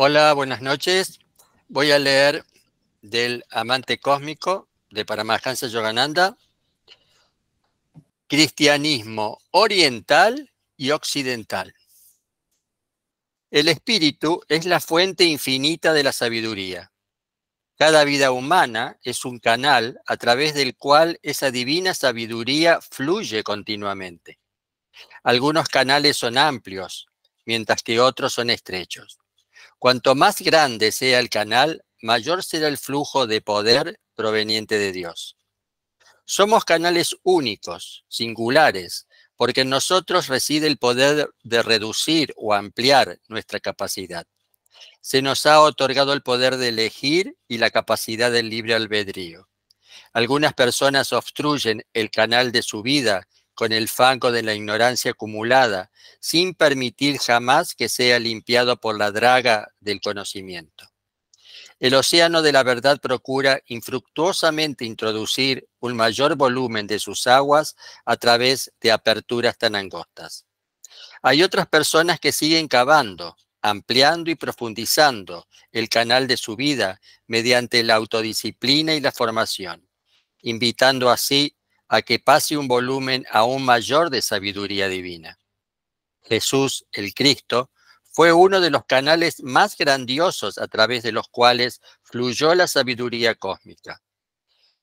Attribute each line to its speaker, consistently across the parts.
Speaker 1: Hola, buenas noches. Voy a leer del Amante Cósmico de Paramahansa Yogananda. Cristianismo oriental y occidental. El espíritu es la fuente infinita de la sabiduría. Cada vida humana es un canal a través del cual esa divina sabiduría fluye continuamente. Algunos canales son amplios, mientras que otros son estrechos. Cuanto más grande sea el canal, mayor será el flujo de poder proveniente de Dios. Somos canales únicos, singulares, porque en nosotros reside el poder de reducir o ampliar nuestra capacidad. Se nos ha otorgado el poder de elegir y la capacidad del libre albedrío. Algunas personas obstruyen el canal de su vida con el fango de la ignorancia acumulada, sin permitir jamás que sea limpiado por la draga del conocimiento. El océano de la verdad procura infructuosamente introducir un mayor volumen de sus aguas a través de aperturas tan angostas. Hay otras personas que siguen cavando, ampliando y profundizando el canal de su vida mediante la autodisciplina y la formación, invitando así a que pase un volumen aún mayor de sabiduría divina. Jesús, el Cristo, fue uno de los canales más grandiosos a través de los cuales fluyó la sabiduría cósmica.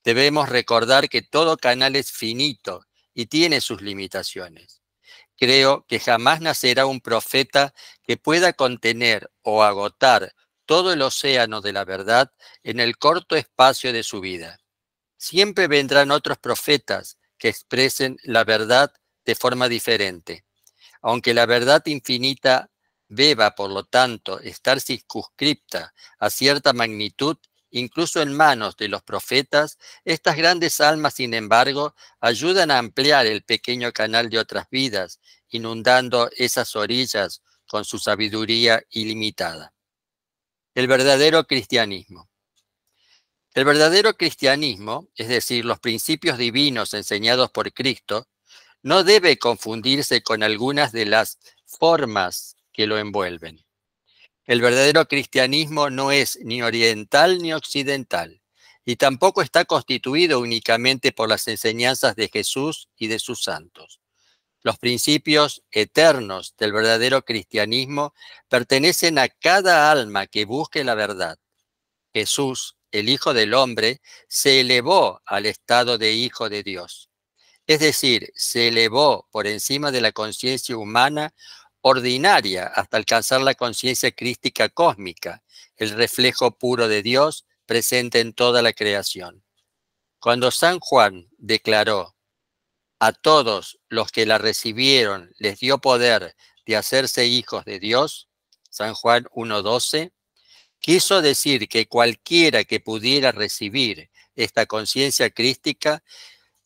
Speaker 1: Debemos recordar que todo canal es finito y tiene sus limitaciones. Creo que jamás nacerá un profeta que pueda contener o agotar todo el océano de la verdad en el corto espacio de su vida siempre vendrán otros profetas que expresen la verdad de forma diferente. Aunque la verdad infinita deba, por lo tanto, estar circunscripta a cierta magnitud, incluso en manos de los profetas, estas grandes almas, sin embargo, ayudan a ampliar el pequeño canal de otras vidas, inundando esas orillas con su sabiduría ilimitada. El verdadero cristianismo. El verdadero cristianismo, es decir, los principios divinos enseñados por Cristo, no debe confundirse con algunas de las formas que lo envuelven. El verdadero cristianismo no es ni oriental ni occidental, y tampoco está constituido únicamente por las enseñanzas de Jesús y de sus santos. Los principios eternos del verdadero cristianismo pertenecen a cada alma que busque la verdad. Jesús, el Hijo del Hombre, se elevó al estado de Hijo de Dios. Es decir, se elevó por encima de la conciencia humana ordinaria hasta alcanzar la conciencia crística cósmica, el reflejo puro de Dios presente en toda la creación. Cuando San Juan declaró, a todos los que la recibieron les dio poder de hacerse hijos de Dios, San Juan 1.12, Quiso decir que cualquiera que pudiera recibir esta conciencia crística,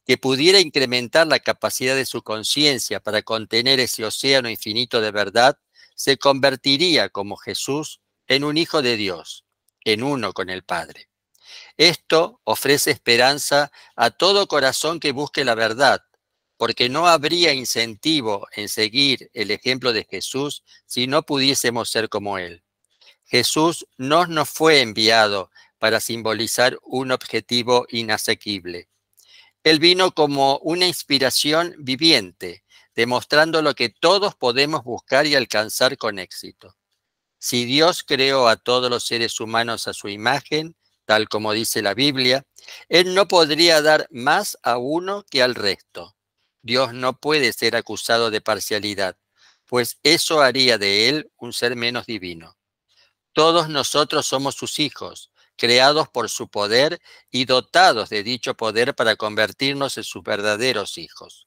Speaker 1: que pudiera incrementar la capacidad de su conciencia para contener ese océano infinito de verdad, se convertiría como Jesús en un hijo de Dios, en uno con el Padre. Esto ofrece esperanza a todo corazón que busque la verdad, porque no habría incentivo en seguir el ejemplo de Jesús si no pudiésemos ser como Él. Jesús no nos fue enviado para simbolizar un objetivo inasequible. Él vino como una inspiración viviente, demostrando lo que todos podemos buscar y alcanzar con éxito. Si Dios creó a todos los seres humanos a su imagen, tal como dice la Biblia, Él no podría dar más a uno que al resto. Dios no puede ser acusado de parcialidad, pues eso haría de Él un ser menos divino. Todos nosotros somos sus hijos, creados por su poder y dotados de dicho poder para convertirnos en sus verdaderos hijos.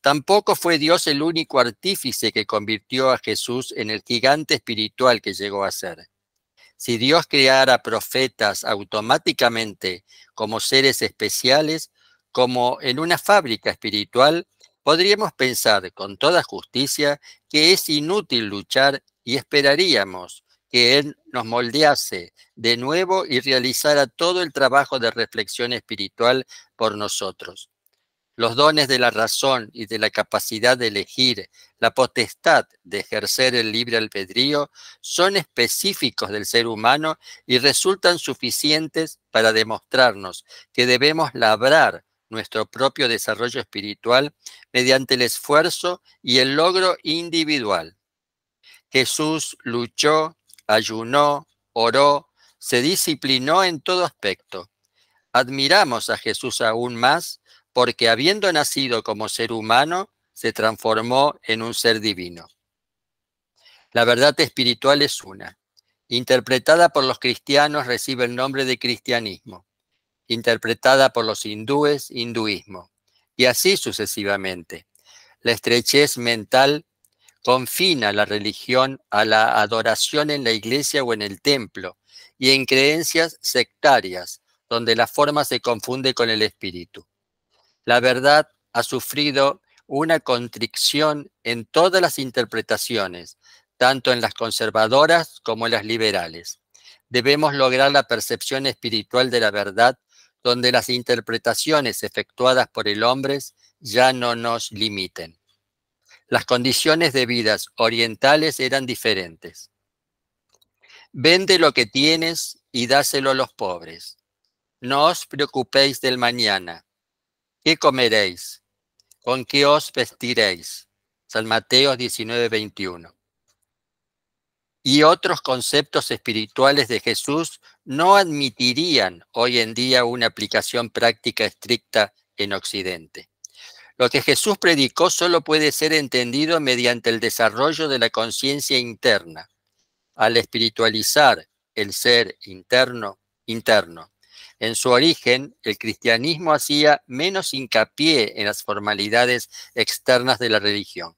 Speaker 1: Tampoco fue Dios el único artífice que convirtió a Jesús en el gigante espiritual que llegó a ser. Si Dios creara profetas automáticamente como seres especiales, como en una fábrica espiritual, podríamos pensar con toda justicia que es inútil luchar y esperaríamos que Él nos moldease de nuevo y realizara todo el trabajo de reflexión espiritual por nosotros. Los dones de la razón y de la capacidad de elegir, la potestad de ejercer el libre albedrío, son específicos del ser humano y resultan suficientes para demostrarnos que debemos labrar nuestro propio desarrollo espiritual mediante el esfuerzo y el logro individual. Jesús luchó ayunó, oró, se disciplinó en todo aspecto. Admiramos a Jesús aún más porque habiendo nacido como ser humano, se transformó en un ser divino. La verdad espiritual es una. Interpretada por los cristianos recibe el nombre de cristianismo. Interpretada por los hindúes, hinduismo. Y así sucesivamente. La estrechez mental confina la religión a la adoración en la iglesia o en el templo y en creencias sectarias, donde la forma se confunde con el espíritu. La verdad ha sufrido una contricción en todas las interpretaciones, tanto en las conservadoras como en las liberales. Debemos lograr la percepción espiritual de la verdad, donde las interpretaciones efectuadas por el hombre ya no nos limiten. Las condiciones de vidas orientales eran diferentes. Vende lo que tienes y dáselo a los pobres. No os preocupéis del mañana. ¿Qué comeréis? ¿Con qué os vestiréis? San Mateo 19, 21. Y otros conceptos espirituales de Jesús no admitirían hoy en día una aplicación práctica estricta en Occidente. Lo que Jesús predicó solo puede ser entendido mediante el desarrollo de la conciencia interna, al espiritualizar el ser interno interno. En su origen, el cristianismo hacía menos hincapié en las formalidades externas de la religión.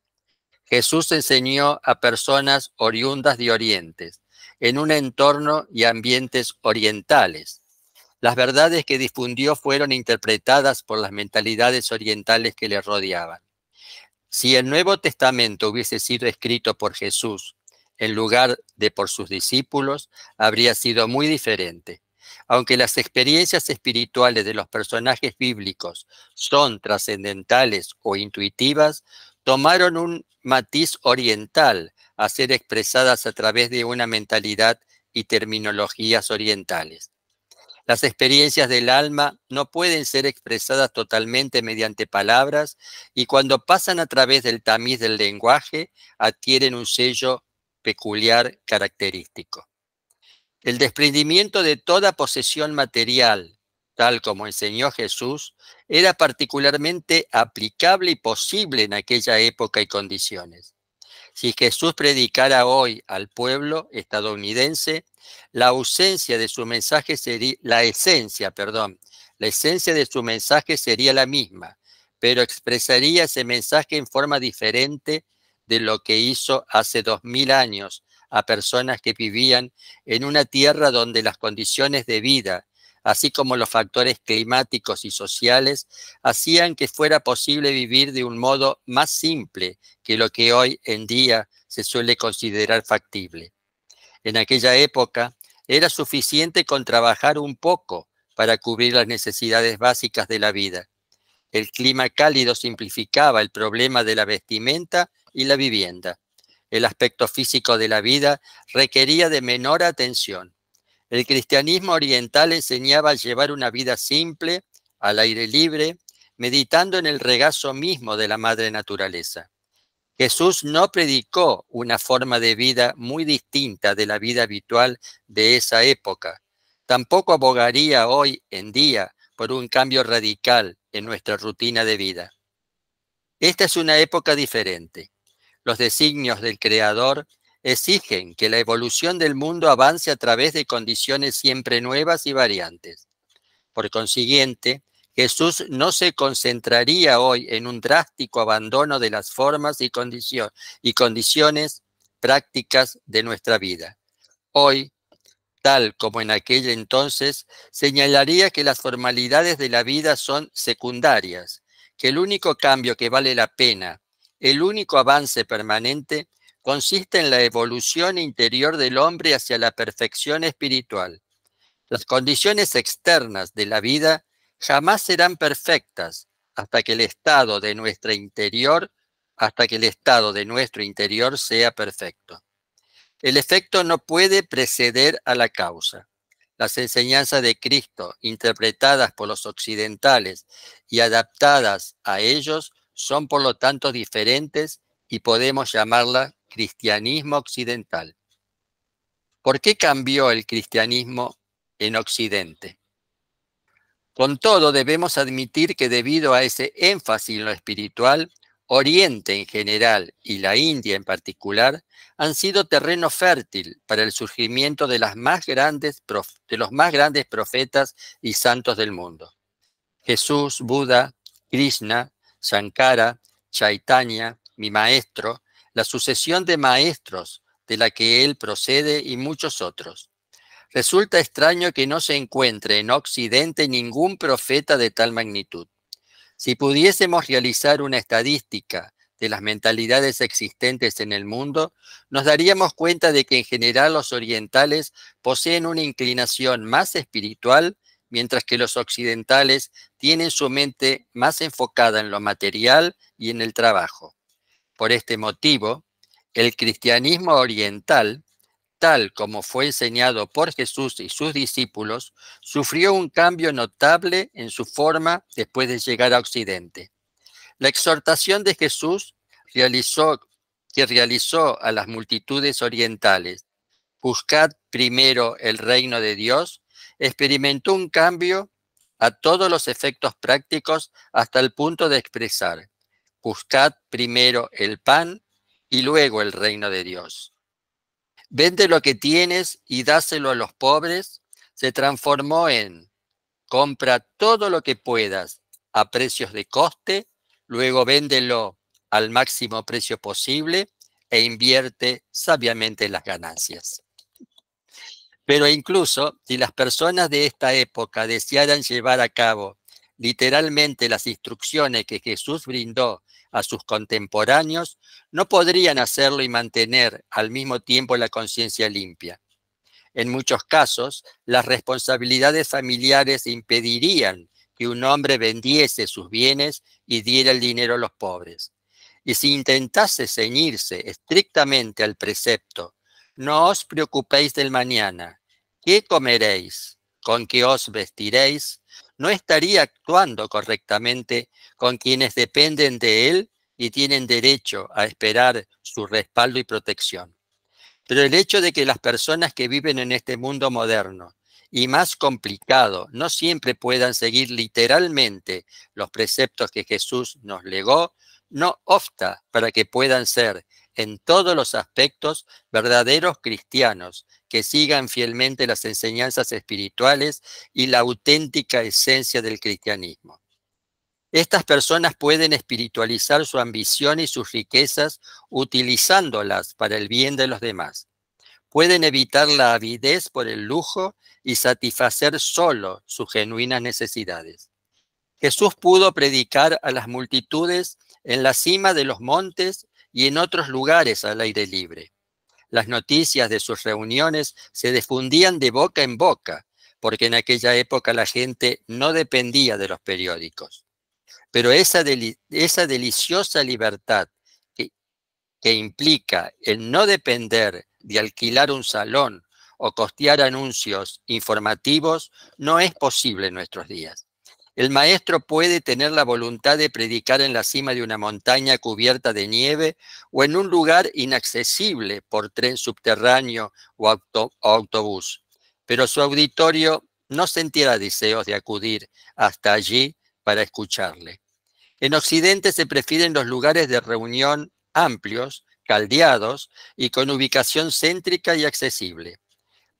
Speaker 1: Jesús enseñó a personas oriundas de Orientes, en un entorno y ambientes orientales, las verdades que difundió fueron interpretadas por las mentalidades orientales que le rodeaban. Si el Nuevo Testamento hubiese sido escrito por Jesús en lugar de por sus discípulos, habría sido muy diferente. Aunque las experiencias espirituales de los personajes bíblicos son trascendentales o intuitivas, tomaron un matiz oriental a ser expresadas a través de una mentalidad y terminologías orientales. Las experiencias del alma no pueden ser expresadas totalmente mediante palabras y cuando pasan a través del tamiz del lenguaje adquieren un sello peculiar característico. El desprendimiento de toda posesión material, tal como enseñó Jesús, era particularmente aplicable y posible en aquella época y condiciones. Si Jesús predicara hoy al pueblo estadounidense, la ausencia de su mensaje sería, la esencia, perdón, la esencia de su mensaje sería la misma, pero expresaría ese mensaje en forma diferente de lo que hizo hace dos mil años a personas que vivían en una tierra donde las condiciones de vida así como los factores climáticos y sociales, hacían que fuera posible vivir de un modo más simple que lo que hoy en día se suele considerar factible. En aquella época era suficiente con trabajar un poco para cubrir las necesidades básicas de la vida. El clima cálido simplificaba el problema de la vestimenta y la vivienda. El aspecto físico de la vida requería de menor atención el cristianismo oriental enseñaba a llevar una vida simple, al aire libre, meditando en el regazo mismo de la madre naturaleza. Jesús no predicó una forma de vida muy distinta de la vida habitual de esa época. Tampoco abogaría hoy en día por un cambio radical en nuestra rutina de vida. Esta es una época diferente. Los designios del Creador exigen que la evolución del mundo avance a través de condiciones siempre nuevas y variantes. Por consiguiente, Jesús no se concentraría hoy en un drástico abandono de las formas y, condiciones prácticas de nuestra vida. Hoy, tal como en aquel entonces, señalaría que las formalidades de la vida son secundarias, que el único cambio que vale la pena, el único avance permanente, consiste en la evolución interior del hombre hacia la perfección espiritual. Las condiciones externas de la vida jamás serán perfectas hasta que el estado de interior, hasta que el estado de nuestro interior sea perfecto. El efecto no puede preceder a la causa. Las enseñanzas de Cristo, interpretadas por los occidentales y adaptadas a ellos, son por lo tanto diferentes y podemos llamarla cristianismo occidental. ¿Por qué cambió el cristianismo en Occidente? Con todo, debemos admitir que debido a ese énfasis en lo espiritual, Oriente en general y la India en particular han sido terreno fértil para el surgimiento de, de los más grandes profetas y santos del mundo. Jesús, Buda, Krishna, Shankara, Chaitanya, mi maestro, la sucesión de maestros de la que él procede y muchos otros. Resulta extraño que no se encuentre en Occidente ningún profeta de tal magnitud. Si pudiésemos realizar una estadística de las mentalidades existentes en el mundo, nos daríamos cuenta de que en general los orientales poseen una inclinación más espiritual, mientras que los occidentales tienen su mente más enfocada en lo material y en el trabajo. Por este motivo, el cristianismo oriental, tal como fue enseñado por Jesús y sus discípulos, sufrió un cambio notable en su forma después de llegar a Occidente. La exhortación de Jesús que realizó a las multitudes orientales, buscad primero el reino de Dios, experimentó un cambio a todos los efectos prácticos hasta el punto de expresar, buscad primero el pan y luego el reino de Dios. Vende lo que tienes y dáselo a los pobres, se transformó en, compra todo lo que puedas a precios de coste, luego véndelo al máximo precio posible e invierte sabiamente las ganancias. Pero incluso si las personas de esta época desearan llevar a cabo literalmente las instrucciones que Jesús brindó a sus contemporáneos, no podrían hacerlo y mantener al mismo tiempo la conciencia limpia. En muchos casos, las responsabilidades familiares impedirían que un hombre vendiese sus bienes y diera el dinero a los pobres. Y si intentase ceñirse estrictamente al precepto, no os preocupéis del mañana, ¿qué comeréis? ¿Con qué os vestiréis? no estaría actuando correctamente con quienes dependen de él y tienen derecho a esperar su respaldo y protección. Pero el hecho de que las personas que viven en este mundo moderno y más complicado no siempre puedan seguir literalmente los preceptos que Jesús nos legó, no opta para que puedan ser en todos los aspectos verdaderos cristianos que sigan fielmente las enseñanzas espirituales y la auténtica esencia del cristianismo. Estas personas pueden espiritualizar su ambición y sus riquezas utilizándolas para el bien de los demás. Pueden evitar la avidez por el lujo y satisfacer solo sus genuinas necesidades. Jesús pudo predicar a las multitudes en la cima de los montes y en otros lugares al aire libre. Las noticias de sus reuniones se difundían de boca en boca, porque en aquella época la gente no dependía de los periódicos. Pero esa, esa deliciosa libertad que implica el no depender de alquilar un salón o costear anuncios informativos no es posible en nuestros días. El maestro puede tener la voluntad de predicar en la cima de una montaña cubierta de nieve o en un lugar inaccesible por tren subterráneo o, autobús, pero su auditorio no sentirá deseos de acudir hasta allí para escucharle. En Occidente se prefieren los lugares de reunión amplios, caldeados y con ubicación céntrica y accesible.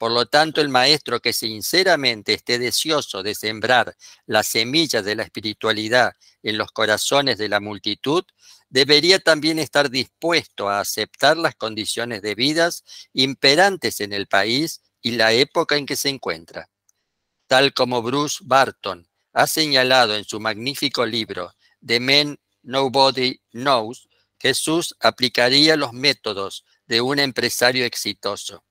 Speaker 1: Por lo tanto, el maestro que sinceramente esté deseoso de sembrar las semillas de la espiritualidad en los corazones de la multitud, debería también estar dispuesto a aceptar las condiciones de vidas imperantes en el país y la época en que se encuentra. Tal como Bruce Barton ha señalado en su magnífico libro The Men Nobody Knows, Jesús aplicaría los métodos de un empresario exitoso.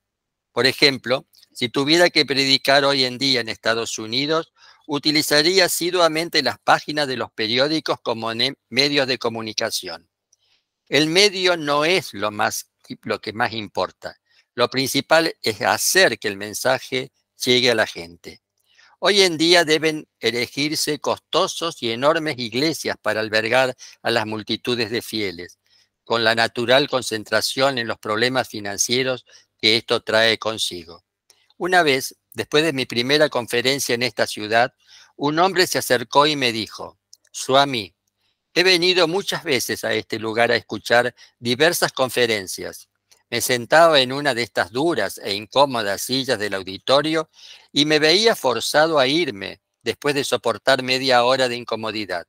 Speaker 1: Por ejemplo, si tuviera que predicar hoy en día en Estados Unidos, utilizaría asiduamente las páginas de los periódicos como medios de comunicación. El medio no es lo, más, lo que más importa. Lo principal es hacer que el mensaje llegue a la gente. Hoy en día deben erigirse costosos y enormes iglesias para albergar a las multitudes de fieles, con la natural concentración en los problemas financieros que esto trae consigo. Una vez, después de mi primera conferencia en esta ciudad, un hombre se acercó y me dijo, Suami, he venido muchas veces a este lugar a escuchar diversas conferencias. Me sentaba en una de estas duras e incómodas sillas del auditorio y me veía forzado a irme después de soportar media hora de incomodidad.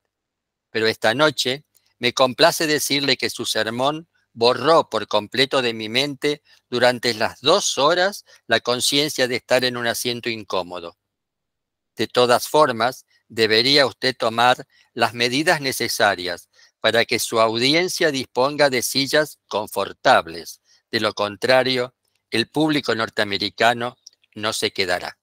Speaker 1: Pero esta noche me complace decirle que su sermón borró por completo de mi mente durante las dos horas la conciencia de estar en un asiento incómodo. De todas formas, debería usted tomar las medidas necesarias para que su audiencia disponga de sillas confortables. De lo contrario, el público norteamericano no se quedará.